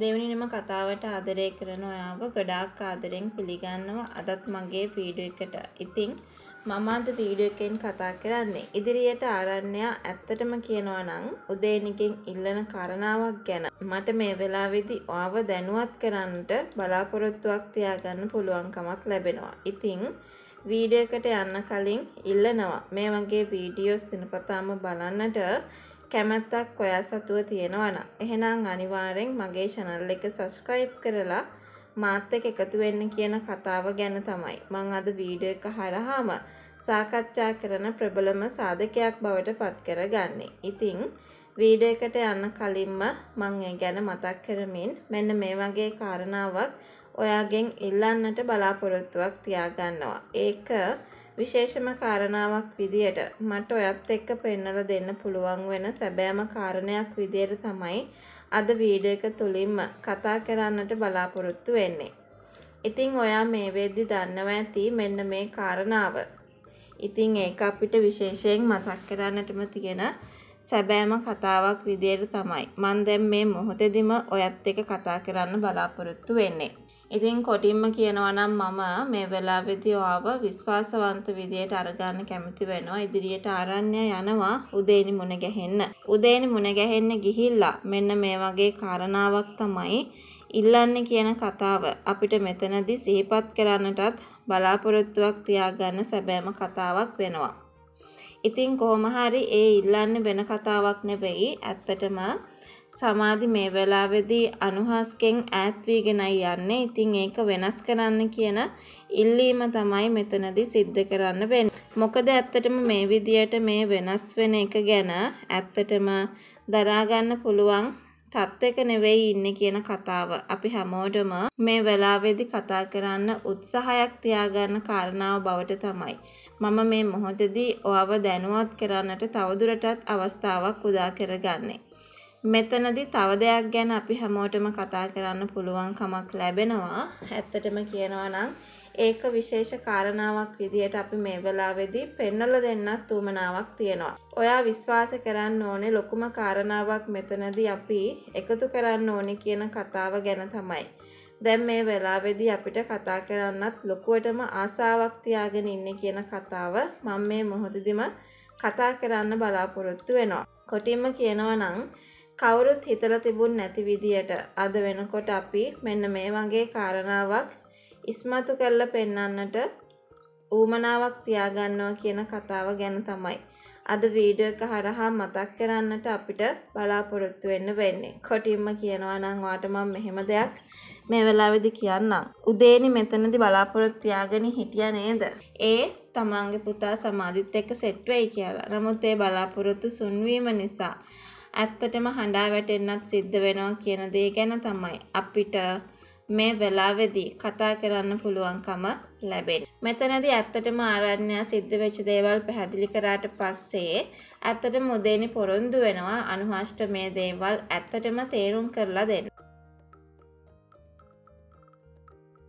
දෙවනිනම කතාවට ආදරය කරන ඔයාව ගොඩාක් ආදරෙන් පිළිගන්නවා අදත් මගේ වීඩියෝ එකට. ඉතින් මම අද වීඩියෝ එකෙන් කතා කරන්නේ ඉදිරියට ආරණ්‍ය ඇත්තටම කියනවා නම් උදේනිකෙන් ඉල්ලන කරණාවක් ගැන. මට මේ වෙලාවේදී ඔයාව දැනුවත් කරන්නට බලාපොරොත්තුවක් තියාගන්න පුළුවන්කමක් ලැබෙනවා. ඉතින් වීඩියෝ එකට යන්න කලින් ඉල්ලනවා මේ වගේ වීඩියෝස් දිනපතාම බලන්නට කැමැත්තක් ඔයා සතුව තියෙනවනම් එහෙනම් අනිවාර්යෙන් මගේ channel එක subscribe කරලා මාත් එක්ක එකතු වෙන්න කියන කතාව ගැන තමයි මම අද වීඩියෝ එක හරහාම සාකච්ඡා කරන ප්‍රබලම සාධකයක් බවට පත් කරගන්නේ. ඉතින් වීඩියෝ එකට යන්න කලින්ම මම ගැන මතක් කරමින් මෙන්න මේ වගේ කාරණාවක් ඔයාගෙන් ඉල්ලන්නට බලාපොරොත්තුවක් තියාගන්නවා. ඒක විශේෂම කාරණාවක් විදියට මට ඔයත් එක්ක පෙන්වලා දෙන්න පුළුවන් වෙන සැබෑම කාරණයක් විදියට තමයි අද වීඩියෝ එක තුලින්ම කතා කරන්නට බලාපොරොත්තු වෙන්නේ. ඉතින් ඔයා මේ වෙද්දි දන්නවා ඇති මෙන්න මේ කාරණාව. ඉතින් ඒක අපිට විශේෂයෙන් මතක් කරන්නටම තියෙන සැබෑම කතාවක් විදියට තමයි. මම දැන් මේ මොහොතේදීම ඔයත් එක්ක කතා කරන්න බලාපොරොත්තු වෙන්නේ. ඉතින් කොටින්ම කියනවා නම් මම මේ වෙලාවේදී ඔයාව විශ්වාසවන්ත විදියට අරගන්න කැමති වෙනවා. ඉදිරියට ආරණ්‍ය යනවා උදේනි මුණ ගැහෙන්න. උදේනි මුණ ගැහෙන්න ගිහිල්ලා මෙන්න මේ වගේ කාරණාවක් තමයි ඉල්ලන්නේ කියන කතාව අපිට මෙතනදී සිහිපත් කරන්නටත් බලාපොරොත්තුවක් තියාගන්න සැබෑම කතාවක් වෙනවා. ඉතින් කොහොම හරි ඒ ඉල්ලන්නේ වෙන කතාවක් නෙවෙයි. ඇත්තටම සමාධි මේ වෙලාවේදී අනුහස්කෙන් ඈත් වීගෙනයි යන්නේ. ඉතින් ඒක වෙනස් කරන්න කියන ඉල්ලීම තමයි මෙතනදී සිද්ධ කරන්න වෙන්නේ. මොකද ඇත්තටම මේ විදියට මේ වෙනස් වෙන එක ගැන ඇත්තටම දරා පුළුවන් තත්ත්වයක නෙවෙයි ඉන්නේ කියන කතාව. අපි හැමෝටම මේ වෙලාවේදී කතා කරන්න උත්සාහයක් තියාගන්න කාරණාව බවට තමයි. මම මේ මොහොතේදී ඔයාව දැනුවත් කරන්නට තවදුරටත් අවස්ථාවක් උදා කරගන්නේ. මෙතනදි තව දෙයක් ගැන අපි හැමෝටම කතා කරන්න පුළුවන් කමක් ලැබෙනවා. ඇත්තටම කියනවා නම් ඒක විශේෂ කාරණාවක් විදිහට අපි මේ වෙලාවේදී පෙන්වලා දෙන්නත් උවමනාවක් තියෙනවා. ඔයා විශ්වාස කරන්න ඕනේ ලොකුම කාරණාවක් මෙතනදී අපි එකතු කරන්න ඕනේ කියන කතාව ගැන තමයි. දැන් මේ වෙලාවේදී අපිට කතා කරන්නත් ලොකුවටම ආසාවක් තියාගෙන ඉන්නේ කියන කතාව මම මේ මොහොතදිම කතා කරන්න බලාපොරොත්තු වෙනවා. කොටින්ම කියනවා නම් කවුරුත් හිතල තිබුණ නැති විදියට අද වෙනකොට අපි මෙන්න මේ වගේ කාරණාවක් ඉස්මතු කරලා පෙන්වන්නට ඌමනාවක් තියාගන්නවා කියන කතාව ගැන තමයි අද වීඩියෝ එක හරහා මතක් කරන්නට අපිට බලාපොරොත්තු වෙන්න වෙන්නේ. කොටින්ම කියනවා නම් වාට මම මෙහෙම දෙයක් මේ වෙලාවේදී කියන්නම්. උදේනි මෙතනදී බලාපොරොත්තු තියාගෙන හිටියා නේද? ඒ තමන්ගේ පුතා සමාධිත් එක්ක සෙට් වෙයි කියලා. නමුත් ඒ බලාපොරොත්තු සුන්වීම නිසා ඇත්තටම හඬා වැටෙන්නත් සිද්ධ වෙනවා කියන දේ ගැන තමයි අපිට මේ වෙලාවේදී කතා කරන්න පුළුවන්කම ලැබෙන. මෙතනදී ඇත්තටම ආරණ්‍ය සිද්ධ වෙච්ච දේවල් පැහැදිලි කරාට පස්සේ ඇත්තටම උදේනි පොරොන්දු වෙනවා අනුහාෂ්ටමේ දේවල් ඇත්තටම තේරුම් කරලා දෙන්න.